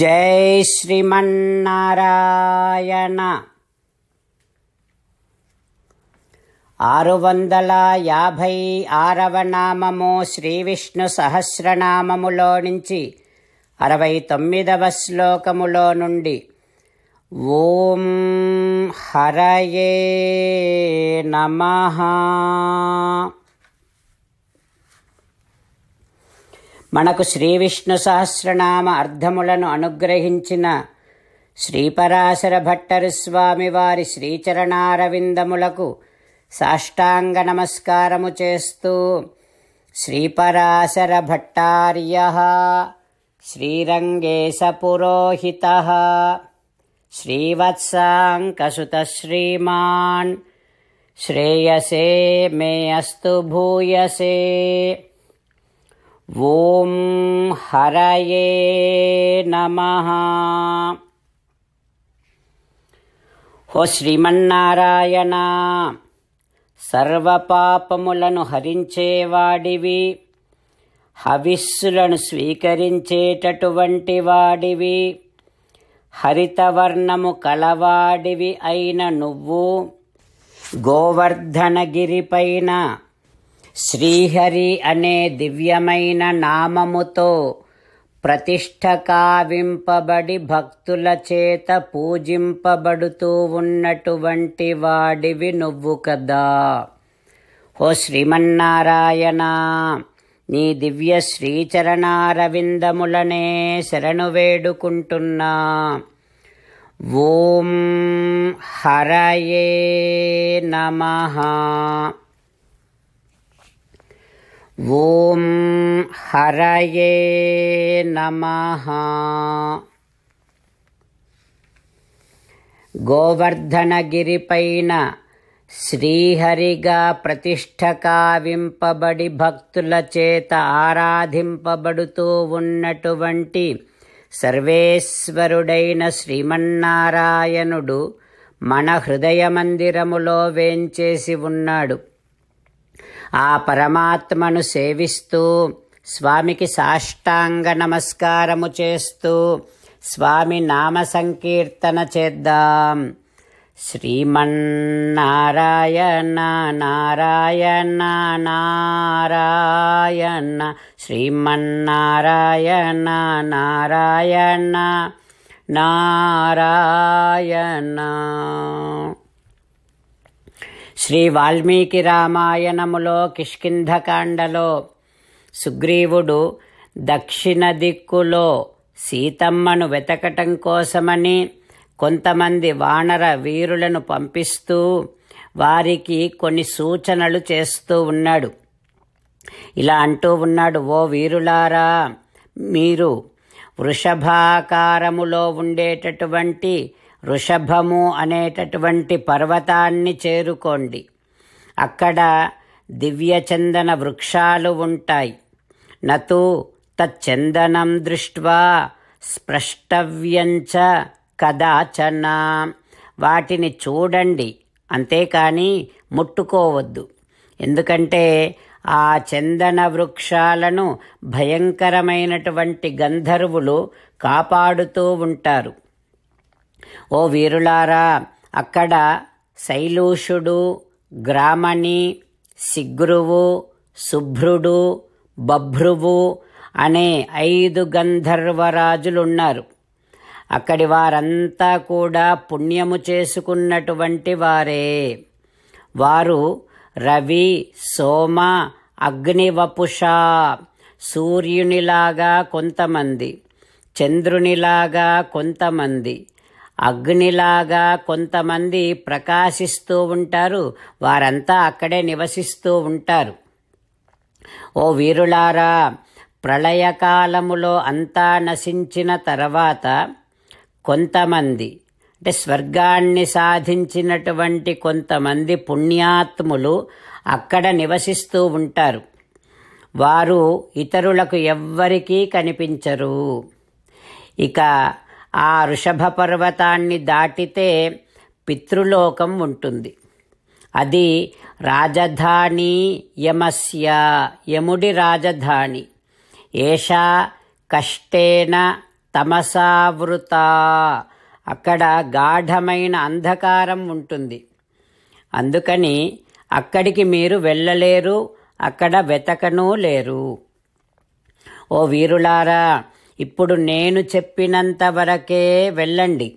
జై శ్రీమన్నారాయణ ఆరు వందల యాభై ఆరవ నామము శ్రీవిష్ణు సహస్రనామములో నుంచి అరవై తొమ్మిదవ శ్లోకములో నుండి ఓం హరయే నమ మనకు శ్రీ విష్ణు సహస్రనామ అర్థములను అనుగ్రహించిన శ్రీపరాశర భట్టరు స్వామివారి శ్రీచరణారవిందములకు సాష్టాంగ నమస్కారము చేస్తూ శ్రీపరాశర భట్టార్య శ్రీరంగేశ పురోహిత శ్రీవత్సాంకసుత శ్రీమాన్ శ్రేయసే మే భూయసే ఓం హరయే నమ ఓ శ్రీమన్నారాయణ సర్వపాపములను హరించేవాడివి హవిస్సులను స్వీకరించేటటువంటి వాడివి హరితవర్ణము కలవాడివి అయిన నువ్వు గోవర్ధనగిరిపైన శ్రీహరి అనే దివ్యమైన నామముతో ప్రతిష్ట కావింపబడి భక్తుల చేత పూజింపబడుతూ ఉన్నటువంటి వాడివి నువ్వు కదా ఓ శ్రీమన్నారాయణ నీ దివ్య శ్రీచరణారవిందములనే శరణు వేడుకుంటున్నా ఓం హరయే నమ ఓం హరయే నమ గోవర్ధనగిరిపైన శ్రీహరిగా ప్రతిష్ట కావింపబడి భక్తుల చేత ఆరాధింపబడుతూ ఉన్నటువంటి సర్వేశ్వరుడైన శ్రీమన్నారాయణుడు మన హృదయ మందిరములో వేంచేసి ఉన్నాడు ఆ పరమాత్మను సేవిస్తూ స్వామికి సాష్టాంగ నమస్కారము చేస్తూ స్వామి నామ సంకీర్తన చేద్దాం శ్రీమన్నారాయణ నారాయణ నారాయణ శ్రీమన్నారాయణ నారాయణ నారాయణ శ్రీ వాల్మీకి రామాయణములో కిష్కింధకాండలో సుగ్రీవుడు దక్షిణ దిక్కులో సీతమ్మను వెతకటం కోసమని కొంతమంది వానర వీరులను పంపిస్తూ వారికి కొన్ని సూచనలు చేస్తూ ఉన్నాడు ఇలా అంటూ ఉన్నాడు ఓ వీరులారా మీరు వృషభాకారములో ఉండేటటువంటి వృషభము అనేటటువంటి పర్వతాన్ని చేరుకోండి అక్కడ దివ్యచందన వృక్షాలు ఉంటాయి నతు తచ్చందనం దృష్ట్వా స్పృష్టవ్యంచ కదాచన వాటిని చూడండి అంతేకాని ముట్టుకోవద్దు ఎందుకంటే ఆ చందన వృక్షాలను భయంకరమైనటువంటి గంధర్వులు కాపాడుతూ ఉంటారు ఓ వీరులారా అక్కడ శైలూషుడు గ్రామణి శిగ్రువు శుభ్రుడు బభ్రువు అనే ఐదు గంధర్వరాజులున్నారు అక్కడి వారంతా కూడా పుణ్యము చేసుకున్నటువంటి వారే వారు రవి సోమ అగ్నివపుష సూర్యునిలాగా కొంతమంది చంద్రునిలాగా కొంతమంది అగ్నిలాగా కొంతమంది ప్రకాశిస్తూ ఉంటారు వారంతా అక్కడే నివసిస్తూ ఉంటారు ఓ వీరులారా ప్రళయకాలములో అంతా నశించిన తర్వాత కొంతమంది అంటే స్వర్గాన్ని సాధించినటువంటి కొంతమంది పుణ్యాత్ములు అక్కడ నివసిస్తూ ఉంటారు వారు ఇతరులకు ఎవ్వరికీ కనిపించరు ఇక ఆ వృషభ పర్వతాన్ని దాటితే పితృలోకం ఉంటుంది అది రాజధాని యమస్య యముడి రాజధాని ఏషా కష్టేన తమసావృత అక్కడ గాఢమైన అంధకారం ఉంటుంది అందుకని అక్కడికి మీరు వెళ్ళలేరు అక్కడ వెతకనూ లేరు ఓ వీరులారా ఇప్పుడు నేను చెప్పినంత వరకే వెళ్ళండి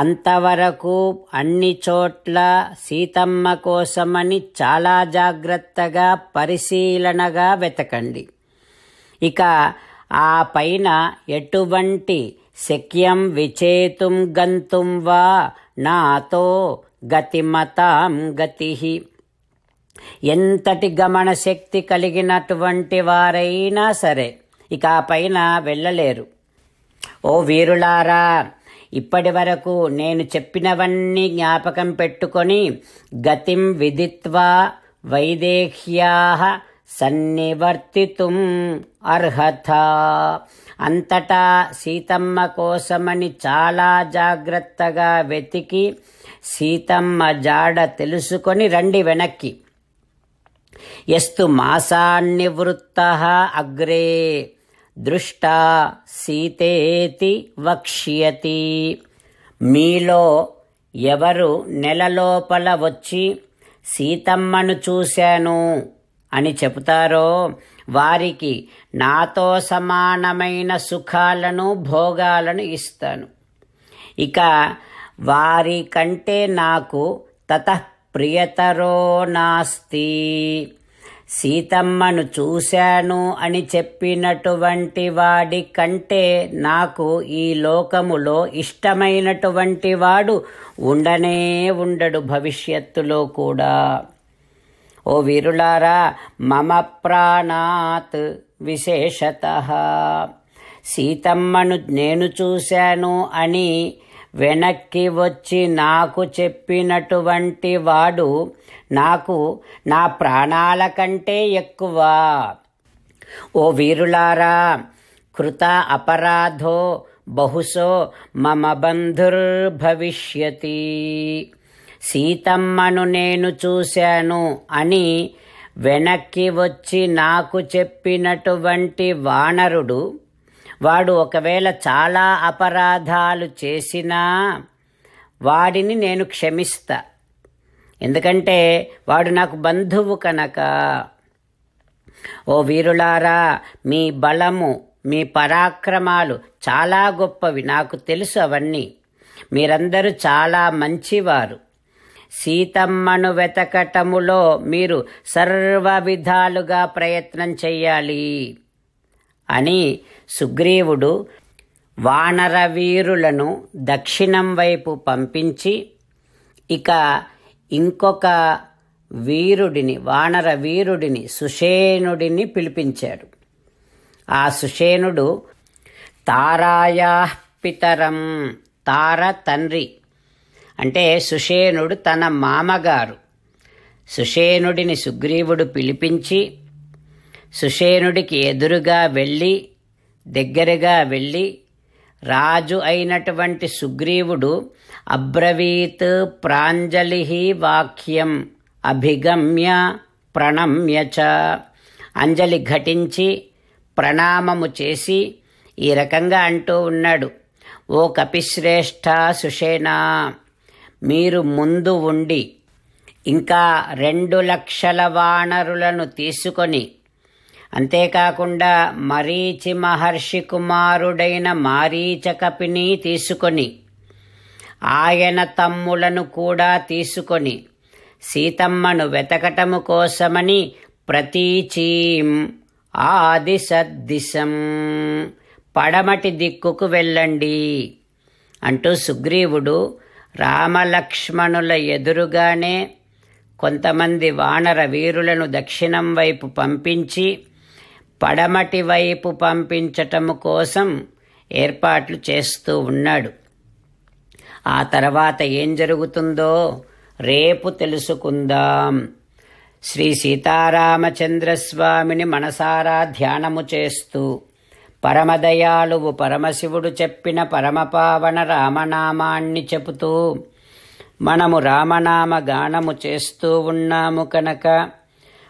అంతవరకు అన్ని చోట్ల సీతమ్మ కోసమని చాలా జాగ్రత్తగా పరిశీలనగా వెతకండి ఇక ఆ పైన ఎటువంటి శక్యం విచేతుం గంతుం వా నాతో గతిమతాం గతి ఎంతటి గమనశక్తి కలిగినటువంటి వారైనా సరే ఇక పైన వెళ్ళలేరు ఓ వీరులారా ఇప్పటి వరకు నేను చెప్పినవన్నీ జ్ఞాపకం పెట్టుకొని గతిం విదిత్వా వైదేహ్యా సన్నివర్తితుం అర్హత అంతటా సీతమ్మ కోసమని చాలా జాగ్రత్తగా వెతికి సీతమ్మ జాడ తెలుసుకొని రండి వెనక్కి ఎస్తు మాసాన్నివృత్త అగ్రే దృష్టా సీతేతి వక్ష్యతి మీలో ఎవరు నెలలోపల వచ్చి సీతమ్మను చూశాను అని చెబుతారో వారికి నాతో సమానమైన సుఖాలను భోగాలను ఇస్తాను ఇక వారి కంటే నాకు తత ప్రియతరో నాస్తి సీతమ్మను చూశాను అని చెప్పినటువంటి వాడి కంటే నాకు ఈ లోకములో ఇష్టమైనటువంటి వాడు ఉండనే ఉండడు భవిష్యత్తులో కూడా ఓ వీరులారా మమ ప్రాణాత్ విశేషత సీతమ్మను నేను చూశాను అని వెనక్కి వచ్చి నాకు చెప్పినటువంటి వాడు నాకు నా ప్రాణాల కంటే ఎక్కువ ఓ వీరులారా కృత అపరాధో బహుశో మమ బంధుర్భవిష్యతి సీతమ్మను నేను చూశాను అని వెనక్కి వచ్చి నాకు చెప్పినటువంటి వానరుడు వాడు ఒకవేళ చాలా అపరాధాలు చేసినా వాడిని నేను క్షమిస్తా ఎందుకంటే వాడు నాకు బంధువు కనుక ఓ వీరులారా మీ బలము మీ పరాక్రమాలు చాలా గొప్పవి నాకు తెలుసు అవన్నీ మీరందరూ చాలా మంచివారు సీతమ్మను వెతకటములో మీరు సర్వ విధాలుగా ప్రయత్నం చెయ్యాలి అని సుగ్రీవుడు వానరవీరులను దక్షిణం వైపు పంపించి ఇక ఇంకొక వీరుడిని వానర వీరుడిని సుషేనుడిని పిలిపించాడు ఆ సుషేనుడు తారాయా పితరం తార తండ్రి అంటే సుషేనుడు తన మామగారు సుషేనుడిని సుగ్రీవుడు పిలిపించి సుషేనుడికి ఎదురుగా వెళ్ళి దగ్గరగా వెళ్ళి రాజు అయినటువంటి సుగ్రీవుడు అబ్రవీత్ ప్రాంజలి వాక్యం అభిగమ్య ప్రణమ్యచ అంజలి ఘటించి ప్రణామము చేసి ఈ రకంగా అంటూ ఉన్నాడు ఓ కపిశ్రేష్ఠ సుషేనా మీరు ముందు ఉండి ఇంకా రెండు లక్షల వానరులను తీసుకొని అంతేకాకుండా మరీచి మహర్షి కుమారుడైన మారీచ కపిని తీసుకొని ఆయన తమ్ములను కూడా తీసుకొని సీతమ్మను వెతకటము కోసమని ప్రతీచీం ఆదిశద్దిశం పడమటి దిక్కుకు వెళ్ళండి అంటూ సుగ్రీవుడు రామలక్ష్మణుల ఎదురుగానే కొంతమంది వానర వీరులను దక్షిణం వైపు పంపించి పడమటి వైపు పంపించటము కోసం ఏర్పాట్లు చేస్తూ ఉన్నాడు ఆ తర్వాత ఏం జరుగుతుందో రేపు తెలుసుకుందాం శ్రీ సీతారామచంద్రస్వామిని మనసారా ధ్యానము చేస్తూ పరమదయాళువు పరమశివుడు చెప్పిన పరమపావన రామనామాన్ని చెబుతూ మనము రామనామ గానము చేస్తూ ఉన్నాము కనుక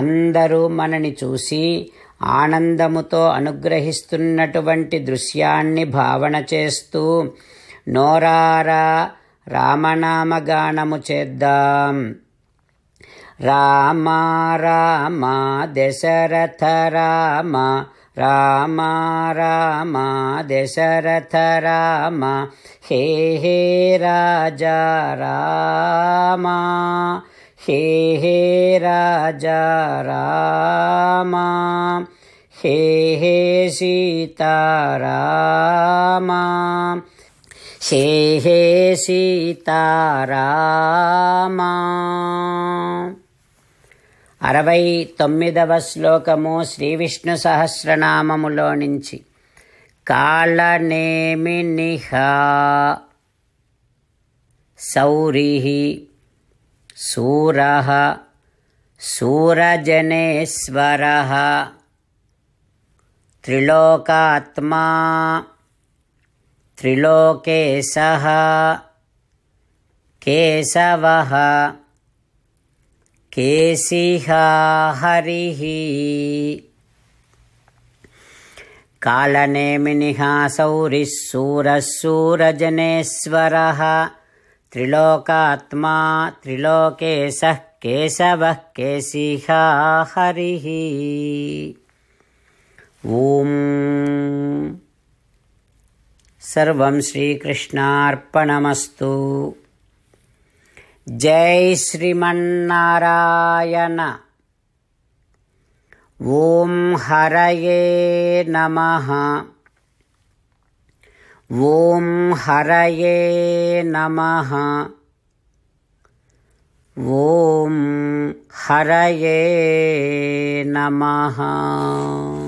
అందరూ మనని చూసి ఆనందముతో అనుగ్రహిస్తున్నటువంటి దృశ్యాన్ని భావన చేస్తూ నోరారా రామనామగానము చేద్దాం రామ రామ దశరథ రామ రామ రామ దశరథ రామ హే హే రాజా రామా హే హే రాజా రామా హే హే సీతారామా హే హే సీతారామా అరవై తొమ్మిదవ శ్లోకము శ్రీ విష్ణు సహస్రనామములో నుంచి కాళనేమి నిహా సౌరిహి सूर सूरजनेश्वरः त्रिलोकात्मा त्रिलोकेश केशव केशिः हरिः कालनेमिनिः सूरः सूरजनेश्वरः त्रिलोकात्मा त्रिलोकेशः केशवः केशिहा हरिः ॐ सर्वं श्रीकृष्णार्पणमस्तु जय श्रीमन्नारायण ॐ हरये नमः ॐ हरये नमः ॐ हरये नमः